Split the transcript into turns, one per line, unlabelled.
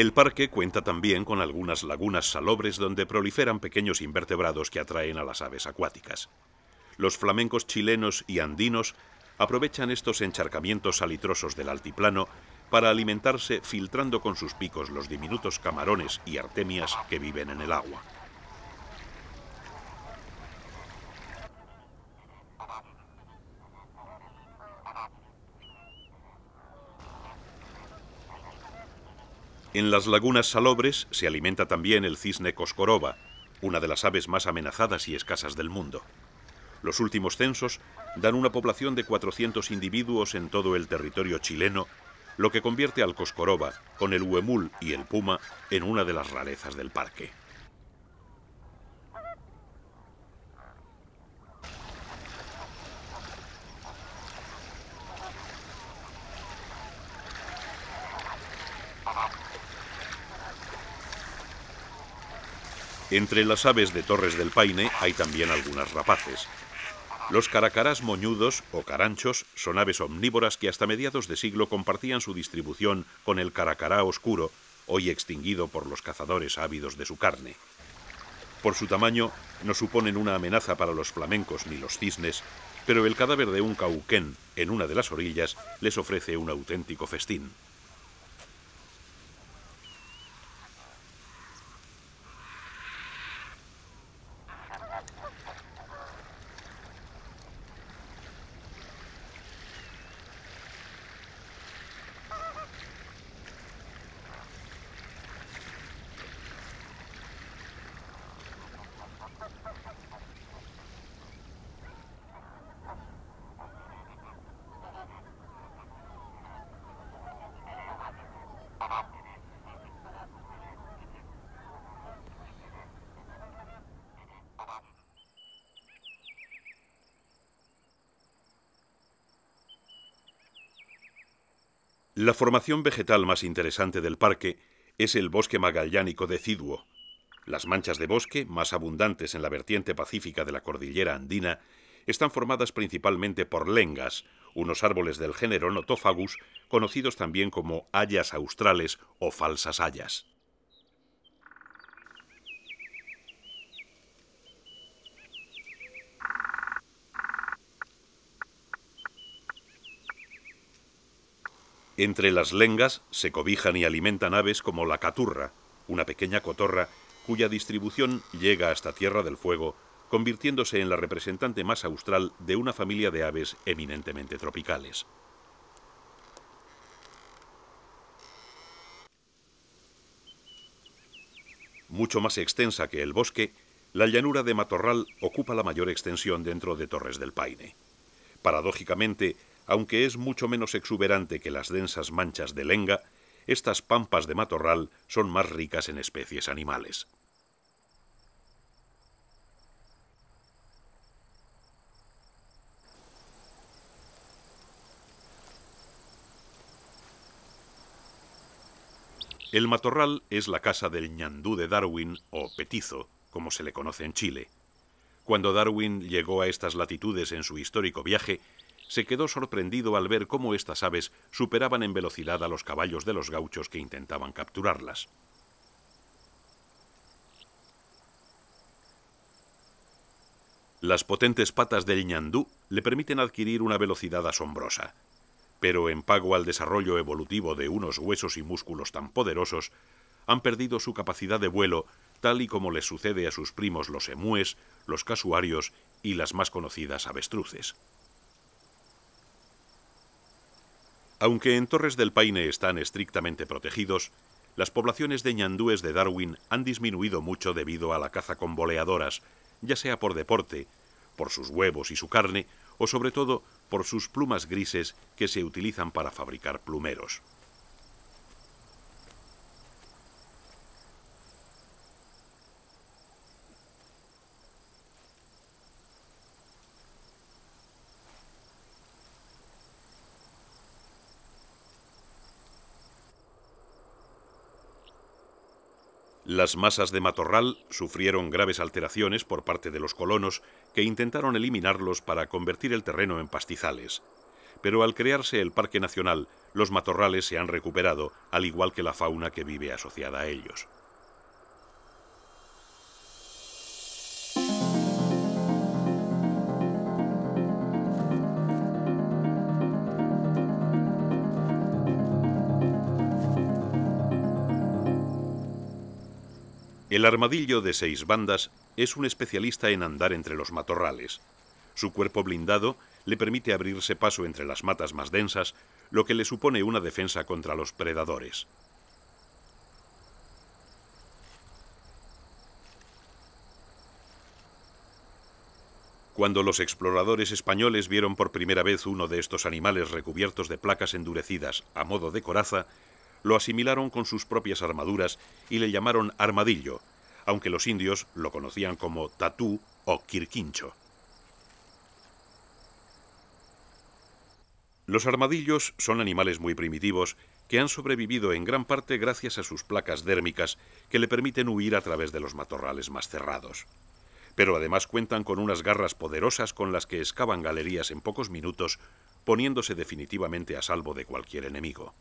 El parque cuenta también con algunas lagunas salobres donde proliferan pequeños invertebrados que atraen a las aves acuáticas. Los flamencos chilenos y andinos aprovechan estos encharcamientos salitrosos del altiplano para alimentarse filtrando con sus picos los diminutos camarones y artemias que viven en el agua. En las lagunas salobres se alimenta también el cisne coscoroba, una de las aves más amenazadas y escasas del mundo. Los últimos censos dan una población de 400 individuos en todo el territorio chileno, lo que convierte al coscoroba, con el huemul y el puma, en una de las rarezas del parque. Entre las aves de Torres del Paine hay también algunas rapaces. Los caracarás moñudos o caranchos son aves omnívoras que hasta mediados de siglo compartían su distribución con el caracará oscuro, hoy extinguido por los cazadores ávidos de su carne. Por su tamaño, no suponen una amenaza para los flamencos ni los cisnes, pero el cadáver de un cauquén en una de las orillas les ofrece un auténtico festín. La formación vegetal más interesante del parque es el bosque magallánico deciduo. Las manchas de bosque, más abundantes en la vertiente pacífica de la cordillera andina, están formadas principalmente por lengas, unos árboles del género Notophagus, conocidos también como hayas australes o falsas hayas. Entre las lengas se cobijan y alimentan aves como la caturra, una pequeña cotorra cuya distribución llega hasta Tierra del Fuego, convirtiéndose en la representante más austral de una familia de aves eminentemente tropicales. Mucho más extensa que el bosque, la llanura de matorral ocupa la mayor extensión dentro de Torres del Paine. Paradójicamente, aunque es mucho menos exuberante que las densas manchas de lenga, estas pampas de matorral son más ricas en especies animales. El matorral es la casa del ñandú de Darwin o petizo, como se le conoce en Chile. Cuando Darwin llegó a estas latitudes en su histórico viaje, se quedó sorprendido al ver cómo estas aves superaban en velocidad a los caballos de los gauchos que intentaban capturarlas. Las potentes patas del ñandú le permiten adquirir una velocidad asombrosa, pero en pago al desarrollo evolutivo de unos huesos y músculos tan poderosos, han perdido su capacidad de vuelo, tal y como les sucede a sus primos los emúes, los casuarios y las más conocidas avestruces. Aunque en Torres del Paine están estrictamente protegidos, las poblaciones de ñandúes de Darwin han disminuido mucho debido a la caza con boleadoras, ya sea por deporte, por sus huevos y su carne, o sobre todo por sus plumas grises que se utilizan para fabricar plumeros. Las masas de matorral sufrieron graves alteraciones por parte de los colonos que intentaron eliminarlos para convertir el terreno en pastizales. Pero al crearse el Parque Nacional, los matorrales se han recuperado, al igual que la fauna que vive asociada a ellos. El armadillo de seis bandas es un especialista en andar entre los matorrales. Su cuerpo blindado le permite abrirse paso entre las matas más densas, lo que le supone una defensa contra los predadores. Cuando los exploradores españoles vieron por primera vez uno de estos animales recubiertos de placas endurecidas a modo de coraza, lo asimilaron con sus propias armaduras y le llamaron armadillo, aunque los indios lo conocían como tatú o quirquincho. Los armadillos son animales muy primitivos que han sobrevivido en gran parte gracias a sus placas dérmicas que le permiten huir a través de los matorrales más cerrados. Pero además cuentan con unas garras poderosas con las que excavan galerías en pocos minutos, poniéndose definitivamente a salvo de cualquier enemigo.